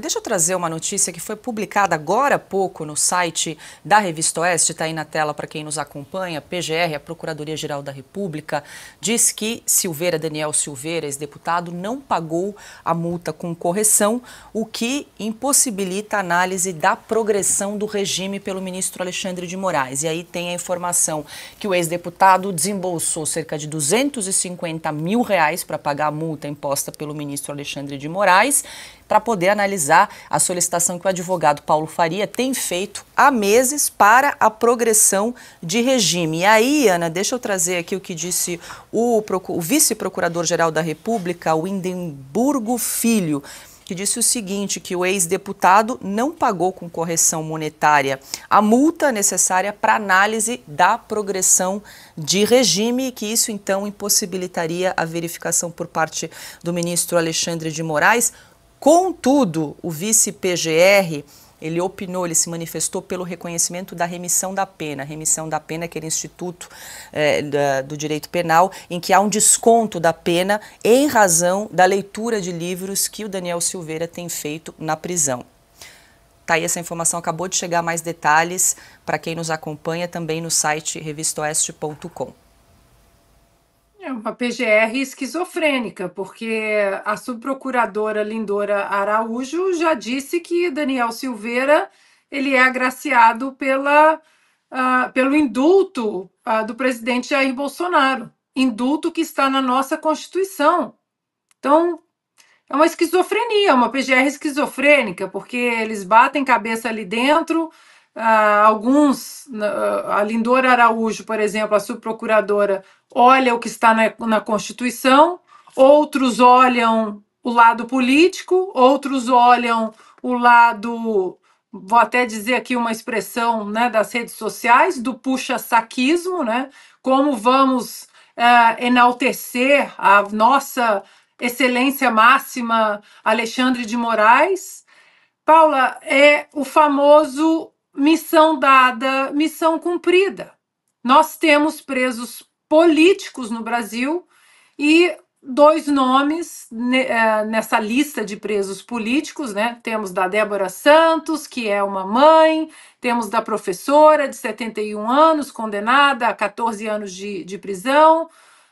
Deixa eu trazer uma notícia que foi publicada agora há pouco no site da Revista Oeste, está aí na tela para quem nos acompanha, PGR, a Procuradoria-Geral da República, diz que Silveira, Daniel Silveira, ex-deputado, não pagou a multa com correção, o que impossibilita a análise da progressão do regime pelo ministro Alexandre de Moraes. E aí tem a informação que o ex-deputado desembolsou cerca de 250 mil reais para pagar a multa imposta pelo ministro Alexandre de Moraes, para poder analisar analisar a solicitação que o advogado Paulo Faria tem feito há meses para a progressão de regime. E aí, Ana, deixa eu trazer aqui o que disse o, o vice-procurador-geral da República, o Indemburgo Filho que disse o seguinte, que o ex-deputado não pagou com correção monetária a multa necessária para análise da progressão de regime e que isso então impossibilitaria a verificação por parte do ministro Alexandre de Moraes Contudo, o vice-PGR ele opinou, ele se manifestou pelo reconhecimento da remissão da pena. remissão da pena é aquele instituto é, da, do direito penal em que há um desconto da pena em razão da leitura de livros que o Daniel Silveira tem feito na prisão. Tá aí essa informação, acabou de chegar mais detalhes para quem nos acompanha também no site revistoeste.com. É uma PGR esquizofrênica, porque a subprocuradora Lindora Araújo já disse que Daniel Silveira ele é agraciado pela, uh, pelo indulto uh, do presidente Jair Bolsonaro, indulto que está na nossa Constituição. Então, é uma esquizofrenia, uma PGR esquizofrênica, porque eles batem cabeça ali dentro, ah, alguns, ah, a Lindora Araújo, por exemplo, a subprocuradora, olha o que está na, na Constituição, outros olham o lado político, outros olham o lado, vou até dizer aqui uma expressão né, das redes sociais, do puxa-saquismo, né? Como vamos ah, enaltecer a nossa excelência máxima Alexandre de Moraes. Paula, é o famoso missão dada, missão cumprida. Nós temos presos políticos no Brasil e dois nomes eh, nessa lista de presos políticos, né? Temos da Débora Santos, que é uma mãe, temos da professora de 71 anos, condenada a 14 anos de, de prisão,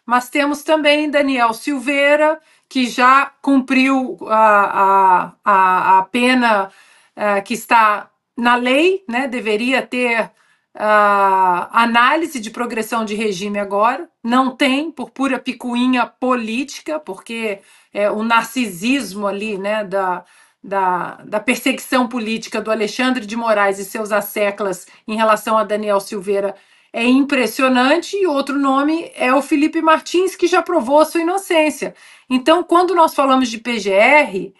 mas temos também Daniel Silveira, que já cumpriu a, a, a, pena a, eh, que está na lei, né, deveria ter ah, análise de progressão de regime agora, não tem, por pura picuinha política, porque é, o narcisismo ali né, da, da, da, perseguição política do Alexandre de Moraes e seus asseclas em relação a Daniel Silveira é impressionante, e outro nome é o Felipe Martins, que já provou a sua inocência. Então, quando nós falamos de PGR,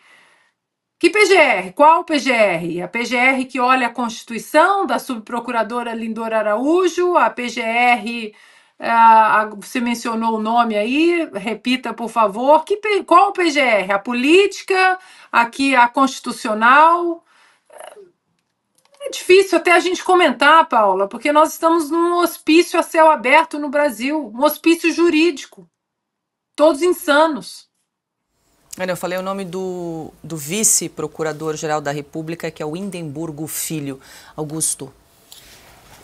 que PGR? Qual PGR? A PGR que olha a Constituição da subprocuradora Lindor Araújo, a PGR. Eh, você mencionou o nome aí, repita, por favor. Que, qual o PGR? A política, aqui a constitucional? É difícil até a gente comentar, Paula, porque nós estamos num hospício a céu aberto no Brasil, um hospício jurídico. Todos insanos. Eu falei o nome do, do vice-procurador-geral da República, que é o Indemburgo Filho. Augusto.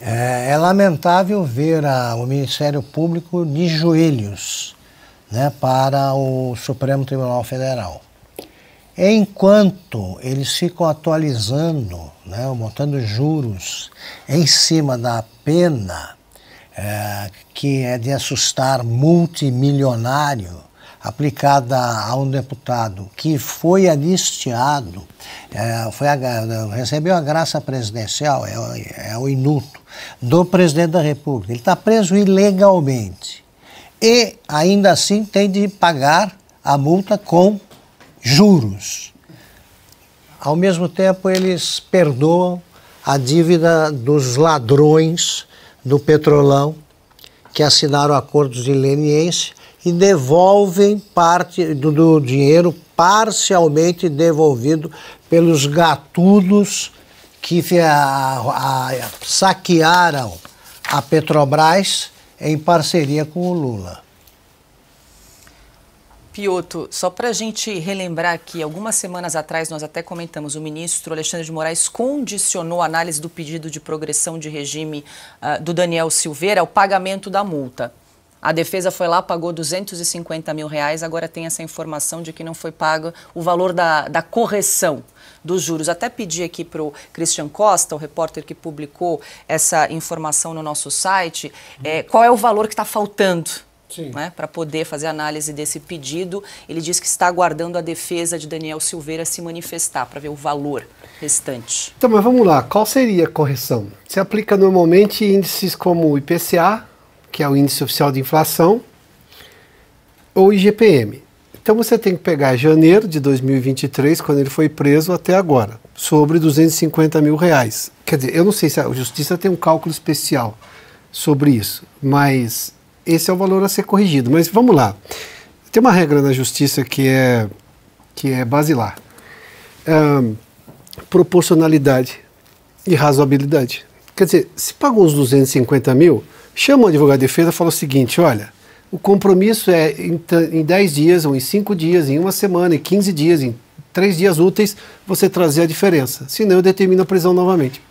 É, é lamentável ver a, o Ministério Público de joelhos né, para o Supremo Tribunal Federal. Enquanto eles ficam atualizando, né, montando juros em cima da pena, é, que é de assustar multimilionário, aplicada a um deputado que foi anistiado, é, foi a, recebeu a graça presidencial, é, é o inuto, do presidente da República. Ele está preso ilegalmente. E ainda assim tem de pagar a multa com juros. Ao mesmo tempo, eles perdoam a dívida dos ladrões do petrolão que assinaram acordos de leniência e devolvem parte do, do dinheiro parcialmente devolvido pelos gatudos que a, a, saquearam a Petrobras em parceria com o Lula. Pioto, só para a gente relembrar que algumas semanas atrás nós até comentamos, o ministro Alexandre de Moraes condicionou a análise do pedido de progressão de regime uh, do Daniel Silveira ao pagamento da multa. A defesa foi lá, pagou 250 mil reais, agora tem essa informação de que não foi pago o valor da, da correção dos juros. Até pedi aqui para o Christian Costa, o repórter que publicou essa informação no nosso site, é, qual é o valor que está faltando. Né, para poder fazer análise desse pedido, ele diz que está aguardando a defesa de Daniel Silveira se manifestar para ver o valor restante. Então, mas vamos lá, qual seria a correção? Se aplica normalmente índices como IPCA, que é o Índice Oficial de Inflação, ou IGPM. Então você tem que pegar janeiro de 2023, quando ele foi preso, até agora, sobre 250 mil reais. Quer dizer, eu não sei se a Justiça tem um cálculo especial sobre isso, mas esse é o valor a ser corrigido. Mas vamos lá. Tem uma regra na Justiça que é, que é basilar. Um, proporcionalidade e razoabilidade. Quer dizer, se pagou os 250 mil, Chama o advogado de defesa e fala o seguinte: olha, o compromisso é em 10 dias, ou em 5 dias, em uma semana, em 15 dias, em 3 dias úteis, você trazer a diferença. Senão eu determino a prisão novamente.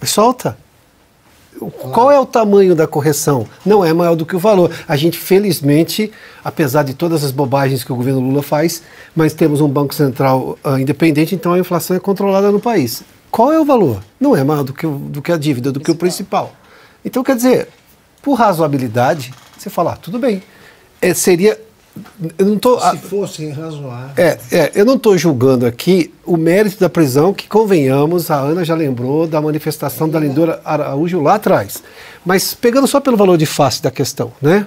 Mas solta. Qual é o tamanho da correção? Não é maior do que o valor. A gente, felizmente, apesar de todas as bobagens que o governo Lula faz, mas temos um Banco Central uh, independente, então a inflação é controlada no país. Qual é o valor? Não é maior do que, do que a dívida, do principal. que o principal. Então, quer dizer, por razoabilidade, você fala, ah, tudo bem. É, seria. Eu não tô, Se fossem razoáveis. É, é, eu não estou julgando aqui o mérito da prisão, que convenhamos, a Ana já lembrou da manifestação é. da Lindora Araújo lá atrás. Mas pegando só pelo valor de face da questão, né?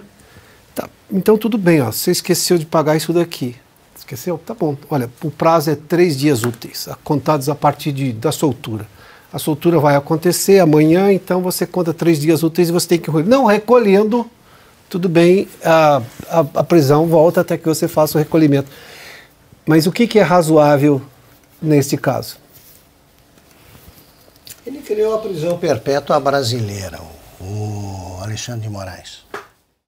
Tá, então tudo bem, ó, você esqueceu de pagar isso daqui. Esqueceu? Tá bom. Olha, o prazo é três dias úteis, contados a partir de, da soltura a soltura vai acontecer amanhã, então você conta três dias úteis e você tem que recolher. Não recolhendo, tudo bem, a, a, a, prisão volta até que você faça o recolhimento. Mas o que, que é razoável neste caso? Ele criou a prisão perpétua brasileira, o Alexandre de Moraes.